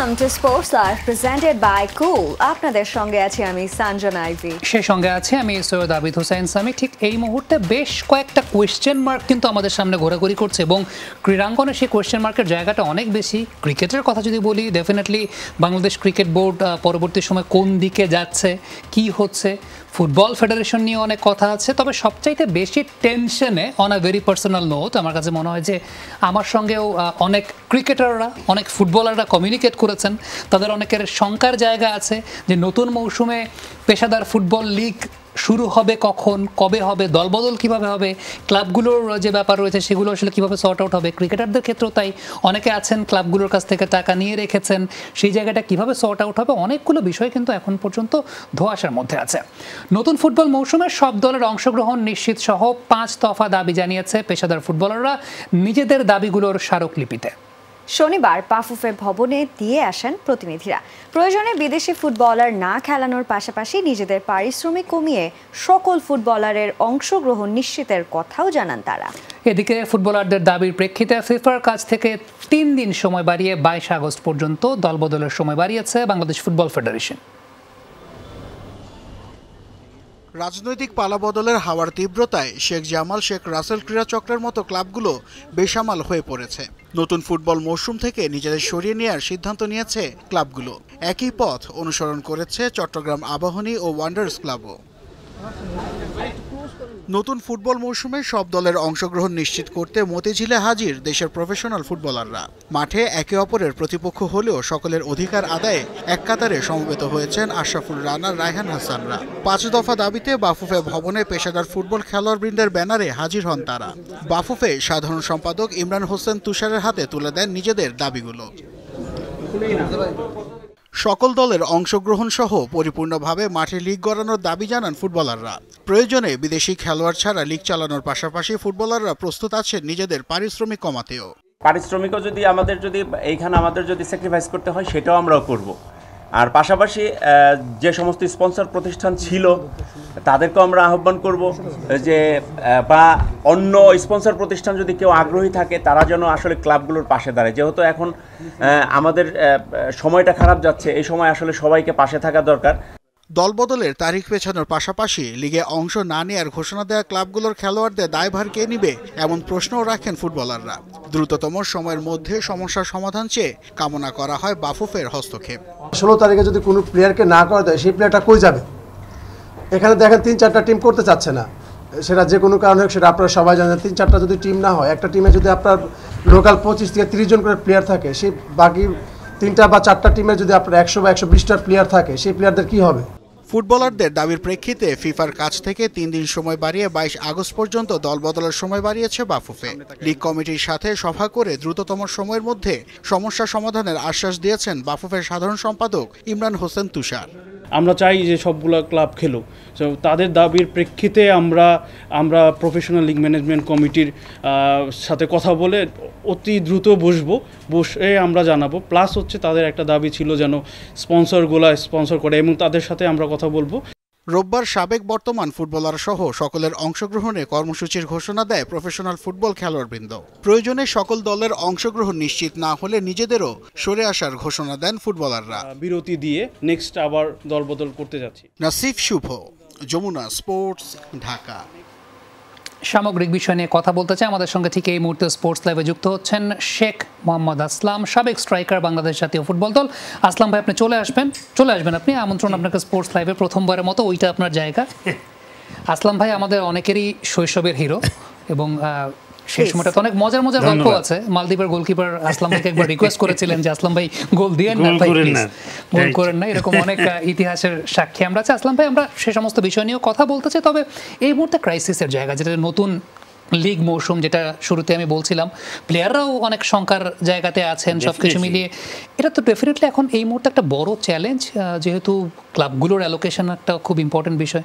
Welcome to sports life presented by Cool আপনাদের সঙ্গে আছি আমি আইভি সে সঙ্গে আমি সৈয়দ আবিদ হোসেন সামি ঠিক এই মুহূর্তে বেশ কয়েকটা কোয়েশ্চেন মার্ক কিন্তু আমাদের সামনে ঘোরাঘুরি করছে এবং ক্রীড়াঙ্গনে সেই কোয়েশ্চেন মার্কের জায়গাটা অনেক বেশি ক্রিকেটের কথা যদি বলি ডেফিনেটলি বাংলাদেশ ক্রিকেট বোর্ড পরবর্তী সময় কোন দিকে যাচ্ছে কি হচ্ছে ফুটবল ফেডারেশন নিয়ে অনেক কথা আছে তবে সবচাইতে বেশি টেনশনে on a very personal note আমার কাছে মনে হয় যে আমার সঙ্গেও অনেক ক্রিকেটাররা অনেক ফুটবলাররা কমিউনিকেট করেছেন তাদের অনেকের শঙ্কার জায়গা আছে যে নতুন মৌসুমে পেশাদার ফুটবল লিগ শুরু হবে কখন কবে হবে দলবদল কিভাবে হবে ক্লাবগুলোর যে ব্যাপার রয়েছে সেগুলো আসলে কিভাবে শর্ট আউট হবে ক্রিকেটারদের ক্ষেত্রেও তাই অনেকে আছেন ক্লাবগুলোর কাছ থেকে টাকা নিয়ে রেখেছেন সেই জায়গাটা কিভাবে শর্ট আউট হবে অনেকগুলো বিষয় কিন্তু এখন পর্যন্ত ধোয়াশার মধ্যে আছে নতুন ফুটবল মৌসুমে সব দলের অংশগ্রহণ নিশ্চিত সহ পাঁচ দফা দাবি জানিয়েছে পেশাদার ফুটবলাররা নিজেদের দাবিগুলোর স্মারকলিপিতে শনিবার পাফুফে ভবনে দিয়ে আসেন প্রতিনিধিরা প্রয়োজনে বিদেশি ফুটবলার না খেলানোর পাশাপাশি নিজেদের পারিশ্রমিক কমিয়ে সকল ফুটবলারের অংশগ্রহণ নিশ্চিতের কথাও জানান তারা এদিকে ফুটবলারদের দাবির প্রেক্ষিতে ফিফার কাছ থেকে তিন দিন সময় বাড়িয়ে বাইশ আগস্ট পর্যন্ত দলবদলের সময় বাড়িয়েছে বাংলাদেশ ফুটবল ফেডারেশন রাজনৈতিক পালাবদলের হাওয়ার তীব্রতায় শেখ জামাল শেখ রাসেল ক্রীড়া চক্রের মতো ক্লাবগুলো বেসামাল হয়ে পড়েছে নতুন ফুটবল মৌসুম থেকে নিজেদের সরিয়ে নেওয়ার সিদ্ধান্ত নিয়েছে ক্লাবগুলো একই পথ অনুসরণ করেছে চট্টগ্রাম আবাহনী ও ওয়ান্ডার্স ক্লাবও নতুন ফুটবল মৌসুমে সব দলের অংশগ্রহণ নিশ্চিত করতে মতিঝিলে হাজির দেশের প্রফেশনাল ফুটবলাররা মাঠে একে অপরের প্রতিপক্ষ হলেও সকলের অধিকার আদায়ে এক কাতারে সমবেত হয়েছেন আশরাফুল রানা রায়হান হাসানরা পাঁচ দফা দাবিতে বাফুফে ভবনে পেশাদার ফুটবল খেলোয়াড়বৃন্দের ব্যানারে হাজির হন তারা বাফুফে সাধারণ সম্পাদক ইমরান হোসেন তুষারের হাতে তুলে দেন নিজেদের দাবিগুলো সকল দলের অংশগ্রহণ সহ পরিপূর্ণভাবে মাঠে লিগ গড়ানোর দাবি জানান ফুটবলাররা প্রয়োজনে বিদেশি খেলোয়াড় ছাড়া লিগ চালানোর পাশাপাশি ফুটবলাররা প্রস্তুত আছেন নিজেদের পারিশ্রমিক কমাতেও পারিশ্রমিকও যদি আমাদের যদি এইখানে আমাদের যদি স্যাক্রিফাইস করতে হয় সেটাও আমরাও করব আর পাশাপাশি যে সমস্ত স্পন্সর প্রতিষ্ঠান ছিল তাদেরকেও আমরা আহ্বান করব যে বা অন্য স্পন্সর প্রতিষ্ঠান যদি কেউ আগ্রহী থাকে তারা যেন আসলে ক্লাবগুলোর পাশে দাঁড়ায় যেহেতু এখন আমাদের সময়টা খারাপ যাচ্ছে এই সময় আসলে সবাইকে পাশে থাকা দরকার দলবদলের তারিখ পেছানোর পাশাপাশি লিগে অংশ না নেয়ার ঘোষণা দেওয়া ক্লাবগুলোর খেলোয়াড়দের দায়ভার কে নিবে এমন প্রশ্নও রাখেন ফুটবলাররা দ্রুততম সময়ের মধ্যে সমস্যার সমাধান চেয়ে কামনা করা হয় বাফুফের হস্তক্ষেপ ষোলো তারিখে যদি কোনো প্লেয়ারকে না করা দেয় সেই প্লেয়ারটা কই যাবে এখানে দেখেন তিন চারটা টিম করতে চাচ্ছে না সেটা যে কোনো কারণে হোক সেটা আপনারা সবাই জানেন তিন চারটা যদি টিম না হয় একটা টিমে যদি আপনার লোকাল পঁচিশ থেকে তিরিশ জন করে প্লেয়ার থাকে সেই বাকি তিনটা বা চারটা টিমে যদি আপনার একশো বা একশো বিশটা প্লেয়ার থাকে সেই প্লেয়ারদের কী হবে ফুটবলারদের দাবির প্রেক্ষিতে ফিফার কাছ থেকে তিন দিন সময় বাড়িয়ে বাইশ আগস্ট পর্যন্ত দল বদলের সময় বাড়িয়েছে বাফুফে লিগ কমিটির সাথে সভা করে দ্রুততম সময়ের মধ্যে সমস্যা সমাধানের আশ্বাস দিয়েছেন বাফুফের সাধারণ সম্পাদক ইমরান হোসেন তুষার আমরা চাই যে সবগুলো ক্লাব খেলুক তাদের দাবির প্রেক্ষিতে আমরা আমরা প্রফেশনাল লিগ ম্যানেজমেন্ট কমিটির সাথে কথা বলে অতি দ্রুত বসবো বসে আমরা জানাবো প্লাস হচ্ছে তাদের একটা দাবি ছিল যেন স্পন্সরগুলো স্পন্সর করে এবং তাদের সাথে আমরা কথা বলবো রোববার সাবেক বর্তমান ফুটবলার সহ সকলের অংশগ্রহণে কর্মসূচির ঘোষণা দেয় প্রফেশনাল ফুটবল খেলোয়াড়বৃন্দ প্রয়োজনে সকল দলের অংশগ্রহণ নিশ্চিত না হলে নিজেদেরও সরে আসার ঘোষণা দেন ফুটবলাররা বিরতি দিয়ে নেক্সট আবার দলবদল করতে যাচ্ছি নাসিফ শুভ যমুনা স্পোর্টস ঢাকা সামগ্রিক বিষয় নিয়ে কথা বলতে চাই আমাদের সঙ্গে ঠিক এই মুহূর্তে স্পোর্টস লাইভে যুক্ত হচ্ছেন শেখ মোহাম্মদ আসলাম সাবেক স্ট্রাইকার বাংলাদেশ জাতীয় ফুটবল দল আসলাম ভাই আপনি চলে আসবেন চলে আসবেন আপনি আমন্ত্রণ আপনাকে স্পোর্টস লাইভে প্রথমবারের মতো ওইটা আপনার জায়গা আসলাম ভাই আমাদের অনেকেরই শৈশবের হিরো এবং সেই সময়টা তো অনেক মজার মজার গল্প আছে মালদ্বীপের গোলকিপার আসলাম ভাইকে একবার রিকোয়েস্ট করেছিলেন যে আসলাম ভাই গোল না ভাই গোল করেন না এরকম অনেক ইতিহাসের সাক্ষী আমরা আসলাম ভাই আমরা সে সমস্ত বিষয় কথা বলতে চাই তবে এই মুহূর্তে ক্রাইসিসের জায়গা যেটা নতুন লিগ মৌসুম যেটা শুরুতে আমি বলছিলাম প্লেয়াররাও অনেক সংখ্যার জায়গাতে আছেন সব কিছু মিলিয়ে এটা তো ডেফিনেটলি এখন এই মুহূর্তে একটা বড় চ্যালেঞ্জ যেহেতু ক্লাবগুলোর অ্যালোকেশন একটা খুব ইম্পর্টেন্ট বিষয়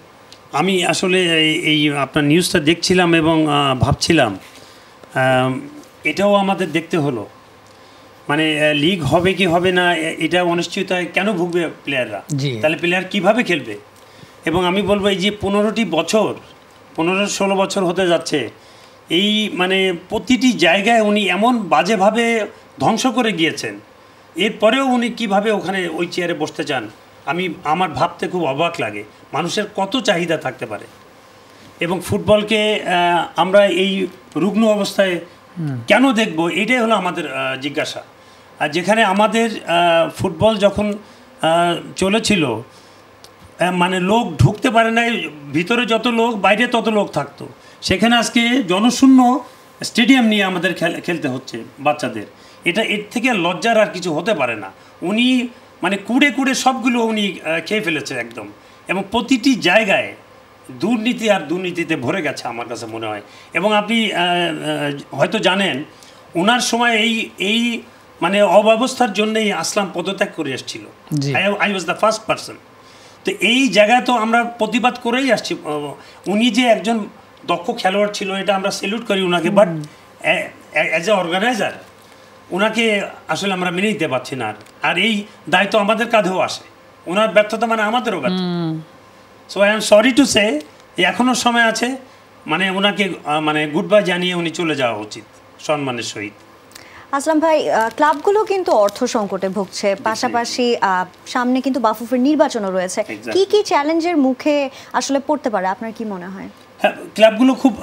আমি আসলে এই আপনার নিউজটা দেখছিলাম এবং ভাবছিলাম এটাও আমাদের দেখতে হলো মানে লিগ হবে কি হবে না এটা অনিশ্চিত কেন ভুগবে প্লেয়াররা তাহলে প্লেয়ার কিভাবে খেলবে এবং আমি বলবো এই যে পনেরোটি বছর পনেরো ষোলো বছর হতে যাচ্ছে এই মানে প্রতিটি জায়গায় উনি এমন বাজেভাবে ধ্বংস করে গিয়েছেন এরপরেও উনি কিভাবে ওখানে ওই চেয়ারে বসতে চান আমি আমার ভাবতে খুব অবাক লাগে মানুষের কত চাহিদা থাকতে পারে এবং ফুটবলকে আমরা এই রুগ্ন অবস্থায় কেন দেখব এটাই হলো আমাদের জিজ্ঞাসা আর যেখানে আমাদের ফুটবল যখন চলেছিল মানে লোক ঢুকতে পারে নাই ভিতরে যত লোক বাইরে তত লোক থাকতো সেখানে আজকে জনশূন্য স্টেডিয়াম নিয়ে আমাদের খেলতে হচ্ছে বাচ্চাদের এটা এর থেকে লজ্জার আর কিছু হতে পারে না উনি মানে কুড়ে কুড়ে সবগুলো উনি খেয়ে ফেলেছে একদম এবং প্রতিটি জায়গায় দুর্নীতি আর দুর্নীতিতে ভরে গেছে আমার কাছে মনে হয় এবং আপনি হয়তো জানেন ওনার সময় এই এই মানে অব্যবস্থার জন্যই আসলাম পদত্যাগ করে এসেছিল I was the first person তো এই জায়গায় তো আমরা প্রতিবাদ করেই আসছি উনি যে একজন দক্ষ খেলোয়াড় ছিল এটা আমরা সেলুট করি ওনাকে বাট অ্যাজ এ অর্গানাইজার ওনাকে আসলে আমরা মেনে নিতে পারছি না আর এই দায়িত্ব আমাদের কাঁধেও আসে ওনার ব্যর্থতা মানে আমাদেরও ব্যর্থ so I am sorry to say এখনও সময় আছে মানে ওনাকে মানে গুড বাই জানিয়ে উনি চলে যাওয়া উচিত সম্মানের সহিত আসলাম ভাই ক্লাবগুলো কিন্তু অর্থ সংকটে ভুগছে পাশাপাশি সামনে কিন্তু বাফুফের নির্বাচনও রয়েছে কি কি চ্যালেঞ্জের মুখে আসলে পড়তে পারে আপনার কি মনে হয় হ্যাঁ, ক্লাবগুলো খুব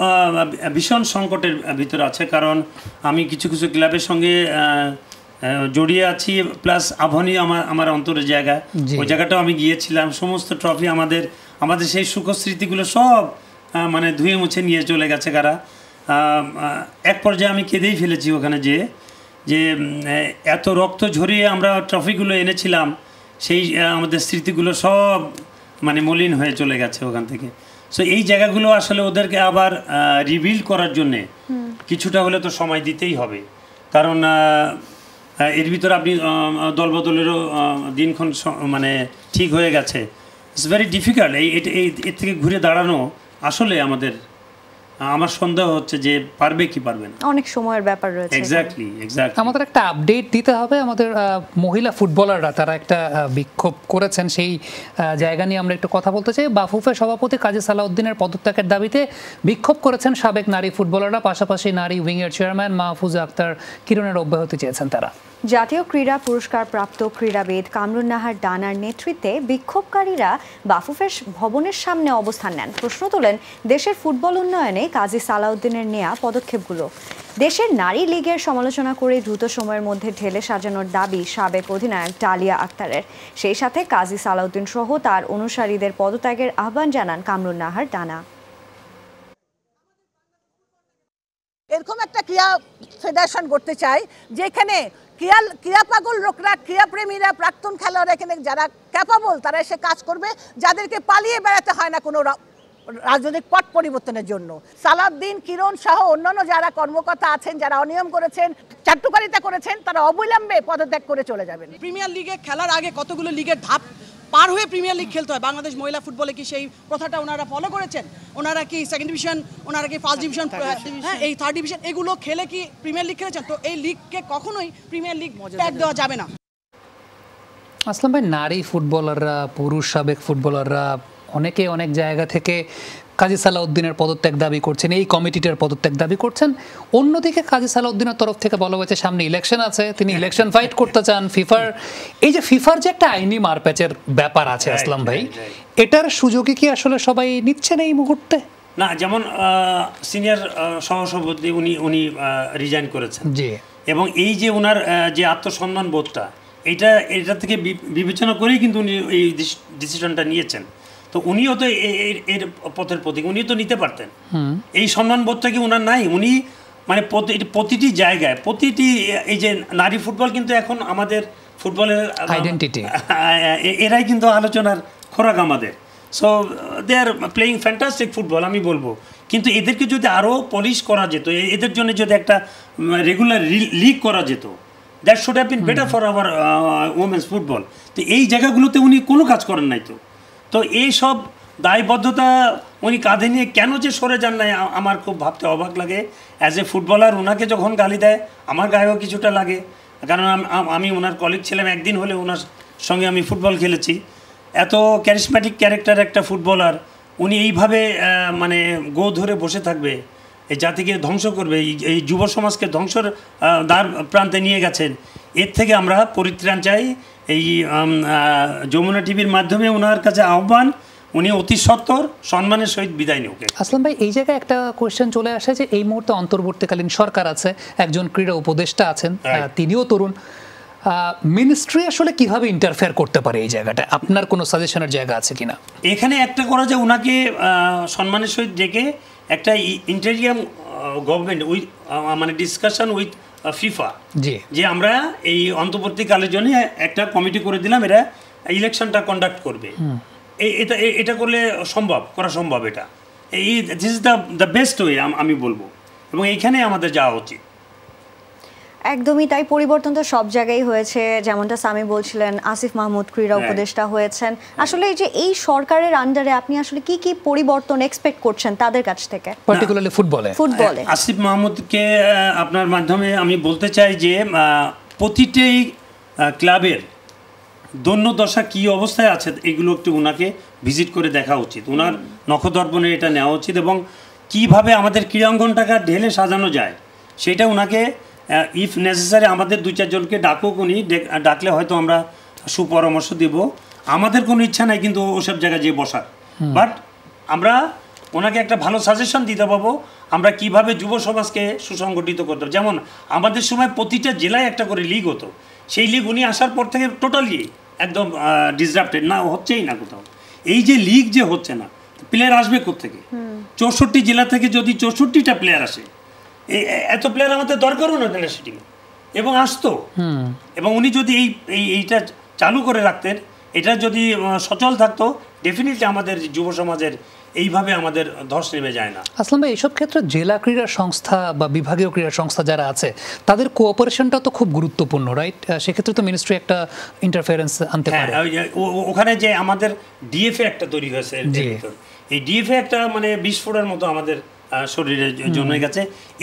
ভীষণ সংকটের ভিতরে আছে কারণ আমি কিছু কিছু ক্লাবের সঙ্গে জড়িয়ে আছি প্লাস আভনী আমার আমার অন্তরের জায়গা ওই জায়গাটাও আমি গিয়েছিলাম সমস্ত ট্রফি আমাদের আমাদের সেই সুখ স্মৃতিগুলো সব মানে ধুয়ে মুছে নিয়ে চলে গেছে কারা এক পর্যায়ে আমি কেঁদেই ফেলেছি ওখানে যে যে এত রক্ত ঝরিয়ে আমরা ট্রফিগুলো এনেছিলাম সেই আমাদের স্মৃতিগুলো সব মানে মলিন হয়ে চলে গেছে ওখান থেকে সো এই জায়গাগুলো আসলে ওদেরকে আবার রিবিল্ড করার জন্যে কিছুটা হলে তো সময় দিতেই হবে কারণ এর ভিতরে আপনি দলবদলেরও দিনক্ষণ মানে ঠিক হয়ে গেছে ইটস ভেরি ডিফিকাল্ট এই এর থেকে ঘুরে দাঁড়ানো আসলে আমাদের আমার সন্দেহ হচ্ছে যে পারবে কি পারবে না অনেক সময়ের ব্যাপার রয়েছে এক্স্যাক্টলি এক্স্যাক্টলি আমাদের একটা আপডেট দিতে হবে আমাদের মহিলা ফুটবলাররা তারা একটা বিক্ষোভ করেছেন সেই জায়গা নিয়ে আমরা একটু কথা বলতে চাই বাফুফে সভাপতি কাজী সালাউদ্দিনের পদত্যাগের দাবিতে বিক্ষোভ করেছেন সাবেক নারী ফুটবলাররা পাশাপাশি নারী উইংয়ের চেয়ারম্যান মাহফুজ আক্তার কিরণের অব্যাহতি চেয়েছেন তারা জাতীয় ক্রীড়া পুরস্কার প্রাপ্ত ক্রীড়াবিদ কামরুন নাহার ডানার নেতৃত্বে বিক্ষোভকারীরা বাফুফের ভবনের সামনে অবস্থান নেন প্রশ্ন তোলেন দেশের ফুটবল উন্নয়নে কাজী সালাউদ্দিনের নেয়া পদক্ষেপগুলো দেশের নারী লীগের সমালোচনা করে দ্রুত সময়ের মধ্যে ঢেলে সাজানোর দাবি সাবেক অধিনায়ক ডালিয়া আক্তারের সেই সাথে কাজী সালাউদ্দিন সহ তার অনুসারীদের পদত্যাগের আহ্বান জানান কামরুন নাহার ডানা এরকম একটা ক্রিয়া ফেডারেশন করতে চাই যেখানে ক্রিয়া ক্রীড়া পাগল লোকরা ক্রিয়াপ্রেমীরা প্রাক্তন খেলোয়াড় এখানে যারা ক্যাপাবল তারা এসে কাজ করবে যাদেরকে পালিয়ে বেড়াতে হয় না কোনো রাজনৈতিক পট পরিবর্তনের জন্য সালাদ্দিন কিরণ সহ অন্যান্য যারা কর্মকর্তা আছেন যারা অনিয়ম করেছেন চাট্টুকারিতা করেছেন তারা অবিলম্বে পদত্যাগ করে চলে যাবেন প্রিমিয়ার লিগে খেলার আগে কতগুলো লিগের ধাপ পার হয়ে প্রিমিয়ার লিগ খেলতে হয় বাংলাদেশ মহিলা ফুটবলে কি সেই প্রথাটা ওনারা ফলো করেছেন ওনারা কি সেকেন্ড ডিভিশন ওনারা কি ফার্স্ট ডিভিশন হ্যাঁ এই থার্ড ডিভিশন এগুলো খেলে কি প্রিমিয়ার লিগ খেলেছেন তো এই লিগকে কখনোই প্রিমিয়ার লিগ ট্যাগ দেওয়া যাবে না আসলাম ভাই নারী ফুটবলাররা পুরুষ সাবেক ফুটবলাররা অনেকে অনেক জায়গা থেকে কাজী সালাউদ্দিনের পদত্যাগ দাবি করছেন এই কমিটিটার পদত্যাগ দাবি করছেন অন্যদিকে কাজী সালাউদ্দিনের তরফ থেকে বলা হয়েছে সামনে ইলেকশন আছে তিনি ইলেকশন ফাইট করতে চান ফিফার এই যে ফিফার যে একটা আইনি মারপ্যাচের ব্যাপার আছে আসলাম ভাই এটার সুযোগই কি আসলে সবাই নিচ্ছেন এই মুহূর্তে না যেমন সিনিয়র সহসভাপতি উনি উনি রিজাইন করেছেন জি এবং এই যে ওনার যে আত্মসম্মান বোধটা এটা এটা থেকে বিবেচনা করেই কিন্তু উনি এই ডিসিশনটা নিয়েছেন তো উনিও তো এর পথের প্রতীক উনিও তো নিতে পারতেন এই সম্মান বোধটা কি উনার নাই উনি মানে প্রতিটি জায়গায় প্রতিটি এই যে নারী ফুটবল কিন্তু এখন আমাদের ফুটবলের আইডেন্টিটি এরাই কিন্তু আলোচনার খোরাক আমাদের so they are playing fantastic football আমি বলবো কিন্তু এদেরকে যদি আরও পলিশ করা যেত এদের জন্য যদি একটা রেগুলার লিগ করা যেত that should have been better for our women's football তো এই জায়গাগুলোতে উনি কোনো কাজ করেন নাই তো তো এই সব দায়বদ্ধতা উনি কাঁধে নিয়ে কেন যে সরে যান নাই আমার খুব ভাবতে অবাক লাগে অ্যাজ এ ফুটবলার ওনাকে যখন গালি দেয় আমার গায়েও কিছুটা লাগে কারণ আমি ওনার কলিগ ছিলাম একদিন হলে ওনার সঙ্গে আমি ফুটবল খেলেছি এত ক্যারিসম্যাটিক ক্যারেক্টার একটা ফুটবলার উনি এইভাবে মানে গো ধরে বসে থাকবে এই জাতিকে ধ্বংস করবে এই যুব সমাজকে ধ্বংসর দ্বার প্রান্তে নিয়ে গেছেন এর থেকে আমরা পরিত্রাণ চাই এই যমুনা টিভির মাধ্যমে ওনার কাছে আহ্বান উনি অতি সত্তর সম্মানের সহিত বিদায় নিউকে আসলাম ভাই এই জায়গায় একটা কোয়েশ্চেন চলে আসে যে এই মুহূর্তে অন্তর্বর্তীকালীন সরকার আছে একজন ক্রীড়া উপদেষ্টা আছেন তিনিও তরুণ মিনিস্ট্রি আসলে কিভাবে ইন্টারফেয়ার করতে পারে এই জায়গাটা আপনার কোনো সাজেশনের জায়গা আছে কিনা এখানে একটা করা যায় ওনাকে সম্মানের সহিত ডেকে একটা ইন্টারিয়াম গভর্নমেন্ট উইথ মানে ডিসকাশন উইথ ফিফা জি যে আমরা এই অন্তর্বর্তীকালের জন্য একটা কমিটি করে দিলাম এরা ইলেকশনটা কন্ডাক্ট করবে এটা এটা করলে সম্ভব করা সম্ভব এটা এই this is the the best way আমি বলবো এবং এইখানে আমাদের যাওয়া উচিত একদমই তাই পরিবর্তন তো সব জায়গায় হয়েছে যেমনটা সামি বলছিলেন আসিফ মাহমুদ ক্রীড়া হ্যাঁ। উপদেষ্টা হয়েছেন হ্যাঁ। আসলে এই যে এই সরকারের আন্ডারে আপনি আসলে কি কি পরিবর্তন এক্সপেক্ট করছেন তাদের কাছ থেকে পার্টিকুলারলি ফুটবলে ফুটবলে আসিফ মাহমুদকে আপনার মাধ্যমে আমি বলতে চাই যে প্রতিটি ক্লাবের দন্য দশা কী অবস্থায় আছে এগুলো একটু ওনাকে ভিজিট করে দেখা উচিত ওনার নখদর্পণে এটা নেওয়া উচিত এবং কিভাবে আমাদের ক্রীড়াঙ্গনটাকে ঢেলে সাজানো যায় সেটা ওনাকে ইফ নেসেসারি আমাদের দুই চারজনকে ডাকুক উনি ডাকলে হয়তো আমরা সুপরামর্শ দিব আমাদের কোনো ইচ্ছা নাই কিন্তু ওসব জায়গায় যেয়ে বসার বাট আমরা ওনাকে একটা ভালো সাজেশন দিতে পাবো আমরা কিভাবে যুব সমাজকে সুসংগঠিত করতে যেমন আমাদের সময় প্রতিটা জেলায় একটা করে লিগ হতো সেই লিগ উনি আসার পর থেকে টোটালি একদম ডিসরাপ্টেড না হচ্ছেই না কোথাও এই যে লিগ যে হচ্ছে না প্লেয়ার আসবে কোথেকে চৌষট্টি জেলা থেকে যদি চৌষট্টিটা প্লেয়ার আসে এত প্লেয়ার আমাদের দরকারও না ডেলাসি টিমে এবং আসতো এবং উনি যদি এই এইটা চালু করে রাখতেন এটা যদি সচল থাকতো ডেফিনেটলি আমাদের যুব সমাজের এইভাবে আমাদের ধস নেমে যায় না আসলাম ভাই এইসব ক্ষেত্রে জেলা ক্রীড়া সংস্থা বা বিভাগীয় ক্রীড়া সংস্থা যারা আছে তাদের কোঅপারেশনটা তো খুব গুরুত্বপূর্ণ রাইট সেক্ষেত্রে তো মিনিস্ট্রি একটা ইন্টারফারেন্স আনতে হ্যাঁ, পারে ওখানে যে আমাদের ডিএফএ একটা তৈরি হয়েছে এই ডিএফএ একটা মানে বিস্ফোরণের মতো আমাদের শরীরের জন্য গেছে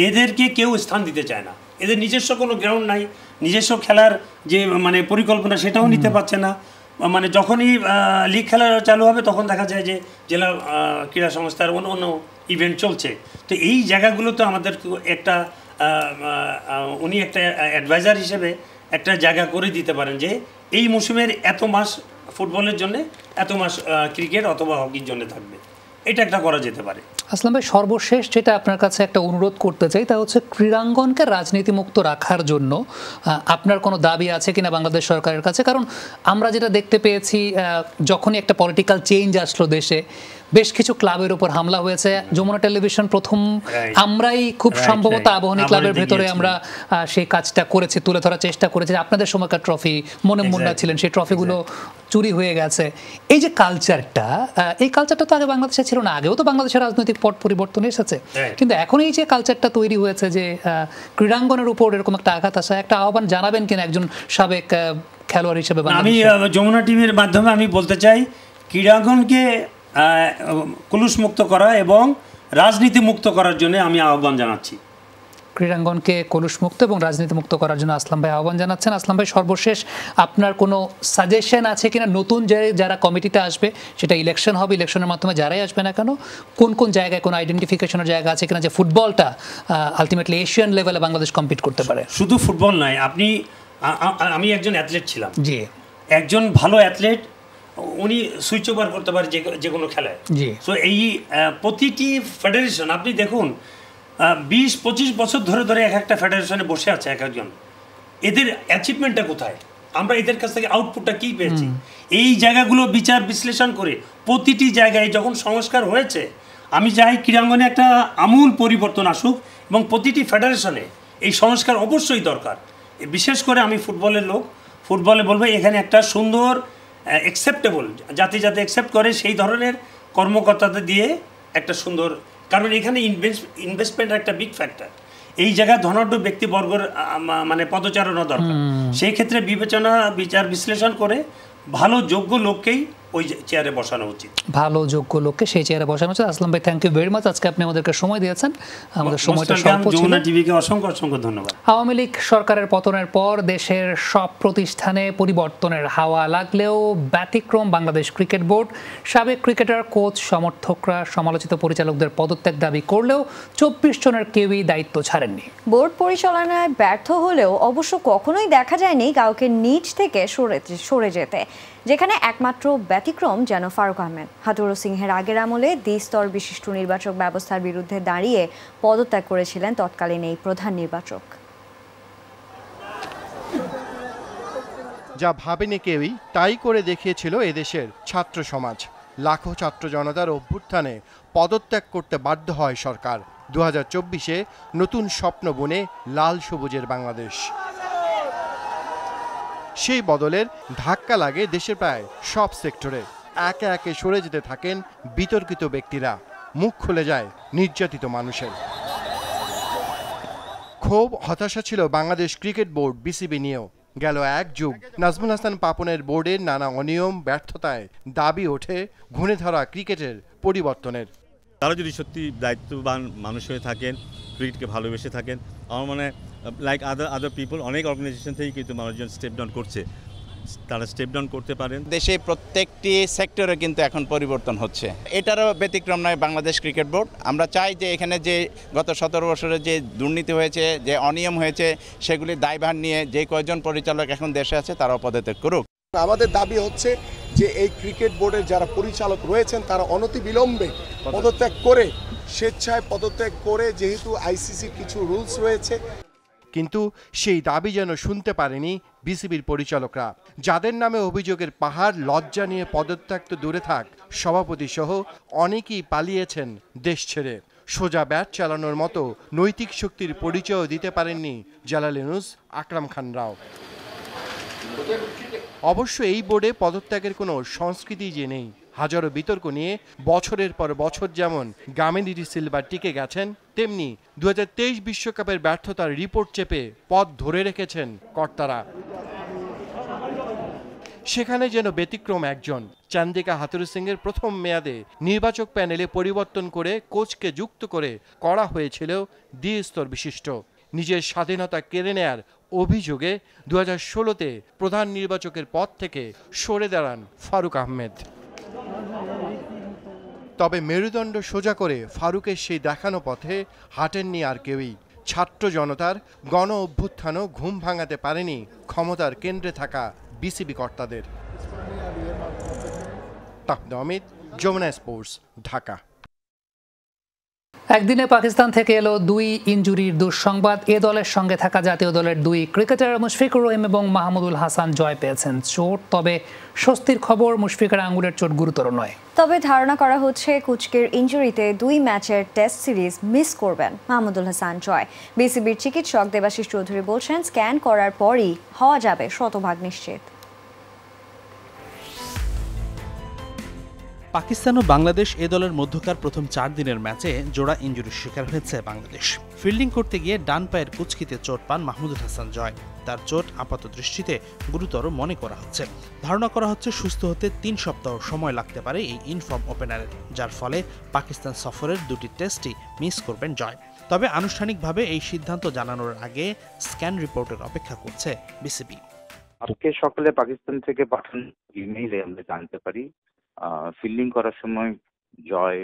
এদেরকে কেউ স্থান দিতে চায় না এদের নিজস্ব কোনো গ্রাউন্ড নাই নিজস্ব খেলার যে মানে পরিকল্পনা সেটাও নিতে পারছে না মানে যখনই লিগ খেলা চালু হবে তখন দেখা যায় যে জেলা ক্রীড়া সংস্থার অন্য অন্য ইভেন্ট চলছে তো এই জায়গাগুলোতে আমাদের একটা উনি একটা অ্যাডভাইজার হিসেবে একটা জায়গা করে দিতে পারেন যে এই মৌসুমের এত মাস ফুটবলের জন্যে এত মাস ক্রিকেট অথবা হকির জন্য থাকবে এটা একটা করা যেতে পারে আসলাম ভাই সর্বশেষ যেটা আপনার কাছে একটা অনুরোধ করতে চাই তা হচ্ছে ক্রীড়াঙ্গনকে রাজনীতিমুক্ত রাখার জন্য আপনার কোনো দাবি আছে কিনা বাংলাদেশ সরকারের কাছে কারণ আমরা যেটা দেখতে পেয়েছি যখনই একটা পলিটিক্যাল চেঞ্জ আসলো দেশে বেশ কিছু ক্লাবের উপর হামলা হয়েছে যমুনা টেলিভিশন প্রথম আমরাই খুব সম্ভবত আবাহনী ক্লাবের ভেতরে আমরা সেই কাজটা করেছি তুলে ধরার চেষ্টা করেছি আপনাদের সময়কার ট্রফি মনে মুন্ডা ছিলেন সেই ট্রফিগুলো চুরি হয়ে গেছে এই যে কালচারটা এই কালচারটা তো আগে বাংলাদেশে ছিল না আগেও তো বাংলাদেশের রাজনৈতিক পট পরিবর্তন এসেছে কিন্তু এখন এই যে কালচারটা তৈরি হয়েছে যে ক্রীড়াঙ্গনের উপর এরকম একটা আঘাত আসা একটা আহ্বান জানাবেন কিনা একজন সাবেক খেলোয়াড় হিসেবে আমি যমুনা টিমের মাধ্যমে আমি বলতে চাই ক্রীড়াঙ্গনকে কলুষমুক্ত করা এবং রাজনীতি মুক্ত করার জন্য আমি আহ্বান জানাচ্ছি ক্রীড়াঙ্গনকে কলুষমুক্ত এবং রাজনীতিমুক্ত করার জন্য আসলাম ভাই আহ্বান জানাচ্ছেন আসলাম ভাই সর্বশেষ আপনার কোনো সাজেশন আছে কিনা নতুন যে যারা কমিটিতে আসবে সেটা ইলেকশন হবে ইলেকশনের মাধ্যমে যারাই আসবে না কেন কোন কোন জায়গায় কোনো আইডেন্টিফিকেশনের জায়গা আছে কিনা যে ফুটবলটা আলটিমেটলি এশিয়ান লেভেলে বাংলাদেশ কম্পিট করতে পারে শুধু ফুটবল নয় আপনি আমি একজন অ্যাথলেট ছিলাম জি একজন ভালো অ্যাথলেট উনি সুইচ ওভার করতে পারে যে যে কোনো খেলায় তো এই প্রতিটি ফেডারেশন আপনি দেখুন বিশ পঁচিশ বছর ধরে ধরে এক একটা ফেডারেশনে বসে আছে এক একজন এদের অ্যাচিভমেন্টটা কোথায় আমরা এদের কাছ থেকে আউটপুটটা কী পেয়েছি এই জায়গাগুলো বিচার বিশ্লেষণ করে প্রতিটি জায়গায় যখন সংস্কার হয়েছে আমি চাই ক্রীড়াঙ্গনে একটা আমূল পরিবর্তন আসুক এবং প্রতিটি ফেডারেশনে এই সংস্কার অবশ্যই দরকার বিশেষ করে আমি ফুটবলের লোক ফুটবলে বলবো এখানে একটা সুন্দর অ্যাকসেপ্টেবল যাতে যাতে অ্যাকসেপ্ট করে সেই ধরনের কর্মকর্তাদের দিয়ে একটা সুন্দর কারণ এখানে ইনভেস্ট ইনভেস্টমেন্ট একটা বিগ ফ্যাক্টর এই জায়গায় ধনাঢ্য ব্যক্তিবর্গর মানে পদচারণা দরকার সেই ক্ষেত্রে বিবেচনা বিচার বিশ্লেষণ করে ভালো যোগ্য লোককেই ওই চেয়ারে বসানো উচিত ভালো যোগ্য লোককে সেই চেয়ারে বসানো উচিত আসলাম ভাই থ্যাংক ইউ ভেরি মাচ আজকে আপনি আমাদেরকে সময় দিয়েছেন আমাদের সময়টা স্বল্প ছিল টিভিকে অসংখ্য অসংখ্য ধন্যবাদ আওয়ামী লীগ সরকারের পতনের পর দেশের সব প্রতিষ্ঠানে পরিবর্তনের হাওয়া লাগলেও ব্যতিক্রম বাংলাদেশ ক্রিকেট বোর্ড সাবেক ক্রিকেটার কোচ সমর্থকরা সমালোচিত পরিচালকদের পদত্যাগ দাবি করলেও চব্বিশ জনের কেউই দায়িত্ব ছাড়েননি বোর্ড পরিচালনায় ব্যর্থ হলেও অবশ্য কখনোই দেখা যায়নি কাউকে নিচ থেকে সরে সরে যেতে যেখানে একমাত্র ব্যতিক্রম যেন ফারুক আহমেদ হাতুর সিংহের আগের আমলে দ্বিস্তর বিশিষ্ট নির্বাচক ব্যবস্থার বিরুদ্ধে দাঁড়িয়ে পদত্যাগ করেছিলেন তৎকালীন এই প্রধান নির্বাচক যা ভাবেনি কেউই তাই করে দেখিয়েছিল এদেশের ছাত্র সমাজ লাখো ছাত্র জনতার অভ্যুত্থানে পদত্যাগ করতে বাধ্য হয় সরকার দু হাজার নতুন স্বপ্ন বনে লাল সবুজের বাংলাদেশ সেই বদলের ধাক্কা লাগে দেশের প্রায় সব সেক্টরে একে একে সরে যেতে থাকেন বিতর্কিত ব্যক্তিরা মুখ খুলে যায় নির্যাতিত মানুষের ক্ষোভ হতাশা ছিল বাংলাদেশ ক্রিকেট বোর্ড বিসিবি নিয়েও গেল এক যুগ নাজমুল হাসান পাপনের বোর্ডের নানা অনিয়ম ব্যর্থতায় দাবি ওঠে ঘুরে ধরা ক্রিকেটের পরিবর্তনের তারা যদি সত্যি দায়িত্ববান মানুষ হয়ে থাকেন ক্রিকেটকে ভালোবেসে থাকেন আমার মনে লাইক আদার আদার পিপল অনেক অর্গানাইজেশন থেকেই কিন্তু মানুষজন স্টেপ ডাউন করছে তারা স্টেপ ডাউন করতে পারেন দেশে প্রত্যেকটি সেক্টরে কিন্তু এখন পরিবর্তন হচ্ছে এটারও ব্যতিক্রম নয় বাংলাদেশ ক্রিকেট বোর্ড আমরা চাই যে এখানে যে গত সতেরো বছরে যে দুর্নীতি হয়েছে যে অনিয়ম হয়েছে সেগুলি দায়ভার নিয়ে যে কয়জন পরিচালক এখন দেশে আছে তারাও পদত্যাগ করুক আমাদের দাবি হচ্ছে যে এই ক্রিকেট বোর্ডের যারা পরিচালক রয়েছেন তারা অনতি বিলম্বে পদত্যাগ করে স্বেচ্ছায় পদত্যাগ করে যেহেতু আইসিসির কিছু রুলস রয়েছে কিন্তু সেই দাবি যেন শুনতে পারেনি বিসিবির পরিচালকরা যাদের নামে অভিযোগের পাহাড় লজ্জা নিয়ে পদত্যাগ তো দূরে থাক সভাপতি সহ অনেকেই পালিয়েছেন দেশ ছেড়ে সোজা ব্যাট চালানোর মতো নৈতিক শক্তির পরিচয় দিতে পারেননি জালালিনুস আকরাম খান রাও অবশ্য এই বোর্ডে পদত্যাগের কোনো সংস্কৃতি যে নেই হাজারো বিতর্ক নিয়ে বছরের পর বছর যেমন গামেনিডি সিলভার টিকে গেছেন তেমনি দু বিশ্বকাপের ব্যর্থতার রিপোর্ট চেপে পথ ধরে রেখেছেন কর্তারা সেখানে যেন ব্যতিক্রম একজন চান্দিকা হাতুরি সিংয়ের প্রথম মেয়াদে নির্বাচক প্যানেলে পরিবর্তন করে কোচকে যুক্ত করে করা হয়েছিল দ্বিস্তর বিশিষ্ট নিজের স্বাধীনতা কেড়ে নেয়ার অভিযোগে দু হাজার ষোলোতে প্রধান নির্বাচকের পদ থেকে সরে দাঁড়ান ফারুক আহমেদ তবে মেরুদণ্ড সোজা করে ফারুকের সেই দেখানো পথে হাঁটেননি আর কেউই ছাত্র জনতার গণ অভ্যুত্থানও ঘুম ভাঙাতে পারেনি ক্ষমতার কেন্দ্রে থাকা বিসিবি কর্তাদের অমিত যমুনা স্পোর্টস ঢাকা একদিনে পাকিস্তান থেকে এলো দুই ইঞ্জুরির দুঃসংবাদ এ দলের সঙ্গে থাকা জাতীয় দলের দুই ক্রিকেটার মুশফিকুর রহিম এবং মাহমুদুল হাসান জয় পেয়েছেন চোট তবে স্বস্তির খবর মুশফিকের আঙ্গুলের চোট গুরুতর নয় তবে ধারণা করা হচ্ছে কুচকের ইঞ্জুরিতে দুই ম্যাচের টেস্ট সিরিজ মিস করবেন মাহমুদুল হাসান জয় বিসিবির চিকিৎসক দেবাশিস চৌধুরী বলছেন স্ক্যান করার পরই হওয়া যাবে শতভাগ নিশ্চিত পাকিস্তান ও বাংলাদেশ এ দলের মধ্যকার প্রথম চার দিনের ম্যাচে জোড়া ইঞ্জুরির শিকার হয়েছে বাংলাদেশ ফিল্ডিং করতে গিয়ে ডান পায়ের কুচকিতে চোট পান মাহমুদুল হাসান জয় তার চোট আপাত দৃষ্টিতে গুরুতর মনে করা হচ্ছে ধারণা করা হচ্ছে সুস্থ হতে তিন সপ্তাহ সময় লাগতে পারে এই ইনফর্ম ওপেনারের যার ফলে পাকিস্তান সফরের দুটি টেস্টই মিস করবেন জয় তবে আনুষ্ঠানিকভাবে এই সিদ্ধান্ত জানানোর আগে স্ক্যান রিপোর্টের অপেক্ষা করছে বিসিবি আজকে সকালে পাকিস্তান থেকে পাঠানো ইমেইলে আমরা জানতে পারি ফিল্ডিং করার সময় জয়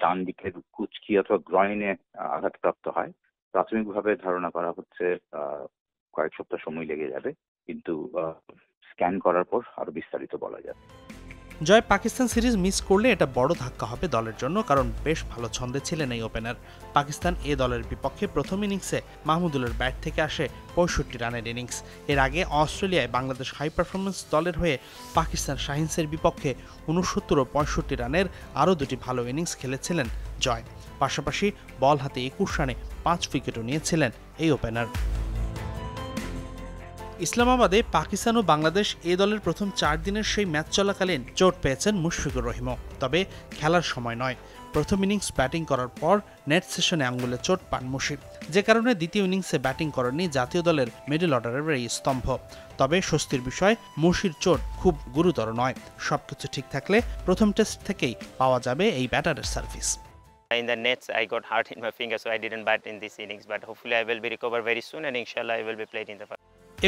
ডান দিকের কুচকি অথবা গ্রয়নে আঘাতপ্রাপ্ত হয় প্রাথমিকভাবে ধারণা করা হচ্ছে কয়েক সপ্তাহ সময় লেগে যাবে কিন্তু স্ক্যান করার পর আরো বিস্তারিত বলা যাবে জয় পাকিস্তান সিরিজ মিস করলে এটা বড় ধাক্কা হবে দলের জন্য কারণ বেশ ভালো ছন্দে ছিলেন এই ওপেনার পাকিস্তান এ দলের বিপক্ষে প্রথম ইনিংসে মাহমুদুলের ব্যাট থেকে আসে পঁয়ষট্টি রানের ইনিংস এর আগে অস্ট্রেলিয়ায় বাংলাদেশ হাই পারফরমেন্স দলের হয়ে পাকিস্তান শাহিন্সের বিপক্ষে উনসত্তর ও পঁয়ষট্টি রানের আরও দুটি ভালো ইনিংস খেলেছিলেন জয় পাশাপাশি বল হাতে একুশ রানে পাঁচ উইকেটও নিয়েছিলেন এই ওপেনার ইসলামাবাদে পাকিস্তান ও বাংলাদেশ এ দলের প্রথম চার দিনের সেই ম্যাচ চলাকালীন চোট পেয়েছেন মুশফিকুর রহিমও তবে খেলার সময় নয় প্রথম ইনিংস ব্যাটিং করার পর নেট সেশনে আঙ্গুলে চোট পান মুশিদ যে কারণে দ্বিতীয় ইনিংসে ব্যাটিং করেননি জাতীয় দলের মিডল অর্ডারের এই স্তম্ভ তবে স্বস্তির বিষয় মুশির চোট খুব গুরুতর নয় সবকিছু ঠিক থাকলে প্রথম টেস্ট থেকেই পাওয়া যাবে এই ব্যাটারের service in the nets i got hurt in my finger so i didn't bat in this innings but hopefully i will be recovered very soon and inshallah i will be played in the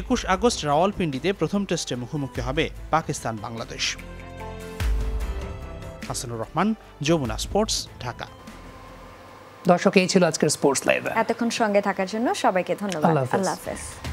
একুশ August রাওয়ালপিন্ডিতে প্রথম টেস্টে মুখোমুখি হবে Pakistan Bangladesh Hasanur Rahman Jamuna sports Dhaka দর্শক এই ছিল আজকের স্পোর্টস লাইভ এতক্ষণ সঙ্গে থাকার জন্য সবাইকে ধন্যবাদ আল্লাহ হাফেজ